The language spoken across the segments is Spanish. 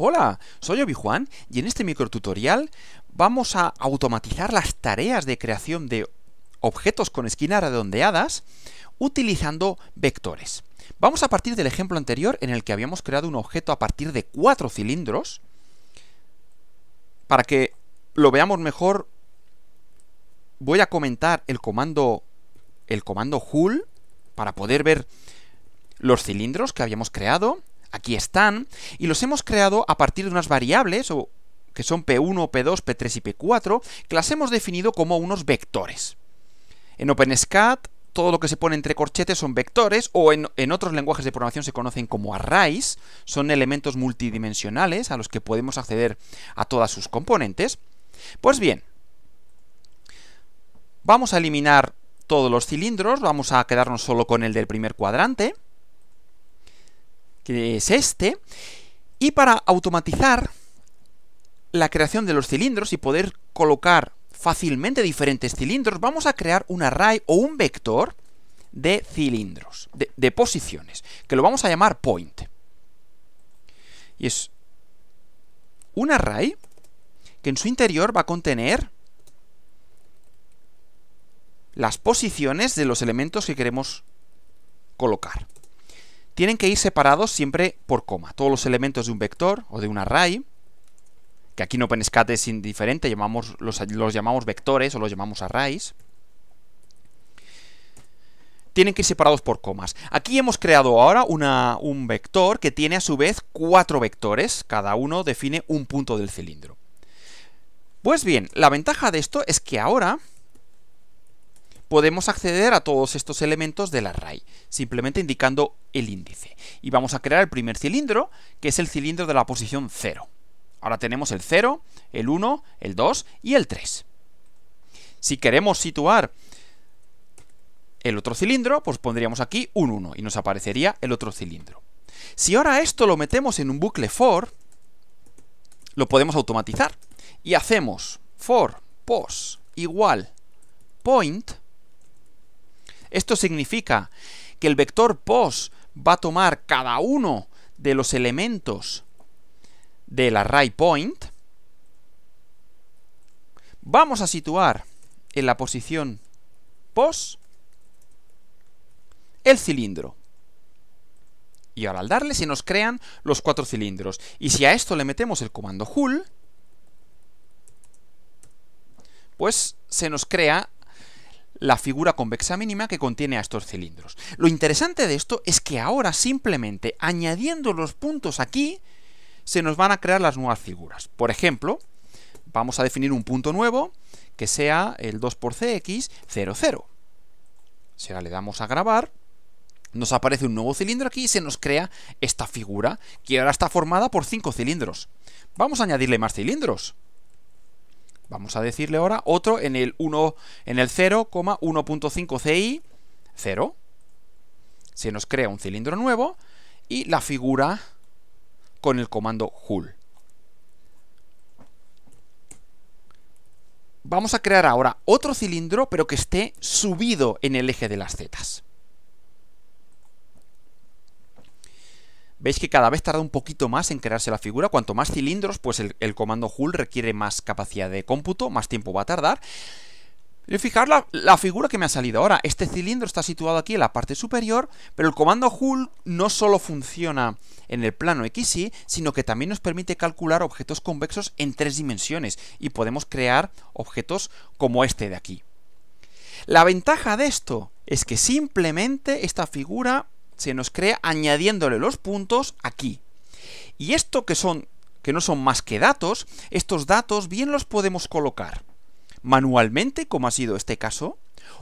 Hola, soy Obi-Juan y en este microtutorial vamos a automatizar las tareas de creación de objetos con esquinas redondeadas utilizando vectores. Vamos a partir del ejemplo anterior en el que habíamos creado un objeto a partir de cuatro cilindros para que lo veamos mejor voy a comentar el comando el comando hull para poder ver los cilindros que habíamos creado aquí están, y los hemos creado a partir de unas variables, o que son P1, P2, P3 y P4, que las hemos definido como unos vectores. En OpenSCAD, todo lo que se pone entre corchetes son vectores, o en, en, otros lenguajes de programación se conocen como arrays, son elementos multidimensionales a los que podemos acceder a todas sus componentes. Pues bien, vamos a eliminar todos los cilindros, vamos a quedarnos solo con el del primer cuadrante, que es este, y para automatizar la creación de los cilindros y poder colocar fácilmente diferentes cilindros, vamos a crear un array o un vector de cilindros, de, de posiciones, que lo vamos a llamar point. Y es un array que en su interior va a contener las posiciones de los elementos que queremos colocar tienen que ir separados siempre por coma. Todos los elementos de un vector o de un array, que aquí en OpenSCAD es indiferente, llamamos, los, llamamos vectores o los llamamos arrays, tienen que ir separados por comas. Aquí hemos creado ahora un vector que tiene a su vez cuatro vectores, cada uno define un punto del cilindro. Pues bien, la ventaja de esto es que ahora podemos acceder a todos estos elementos del array, simplemente indicando el índice. Y vamos a crear el primer cilindro, que es el cilindro de la posición 0. Ahora tenemos el 0, el 1, el 2 y el 3. Si queremos situar el otro cilindro, pues pondríamos aquí un 1 y nos aparecería el otro cilindro. Si ahora esto lo metemos en un bucle for, lo podemos automatizar. Y hacemos for pos igual point esto significa que el vector pos va a tomar cada uno de los elementos del array point. Vamos a situar en la posición pos el cilindro. Y ahora al darle se nos crean los cuatro cilindros. Y si a esto le metemos el comando hull, pues se nos crea la figura convexa mínima que contiene a estos cilindros. Lo interesante de esto es que ahora simplemente añadiendo los puntos aquí se nos van a crear las nuevas figuras. Por ejemplo, vamos a definir un punto nuevo que sea el 2 por cx 0, 0. Si ahora le damos a grabar, nos aparece un nuevo cilindro aquí y se nos crea esta figura que ahora está formada por 5 cilindros. Vamos a añadirle más cilindros. Vamos a decirle ahora otro en el 1 en el 0,1.5 CI 0. Se nos crea un cilindro nuevo y la figura con el comando hull. Vamos a crear ahora otro cilindro, pero que esté subido en el eje de las zetas. Veis que cada vez tarda un poquito más en crearse la figura, cuanto más cilindros, pues el, comando hull requiere más capacidad de cómputo, más tiempo va a tardar. Y fijaros la, la, figura que me ha salido ahora. Este cilindro está situado aquí en la parte superior, pero el comando Hull no solo funciona en el plano XY, sino que también nos permite calcular objetos convexos en tres dimensiones y podemos crear objetos como este de aquí. La ventaja de esto es que simplemente esta figura se nos crea añadiéndole los puntos aquí. Y esto que son que no son más que datos, estos datos bien los podemos colocar manualmente, como ha sido este caso,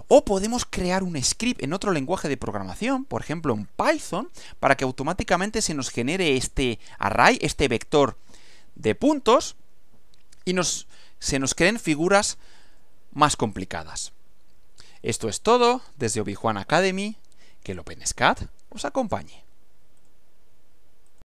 o podemos crear un script en otro lenguaje de programación, por ejemplo en Python, para que automáticamente se nos genere este array, este vector de puntos, y nos, se nos creen figuras más complicadas. Esto es todo desde obi Academy, que lo SCAD os acompañe.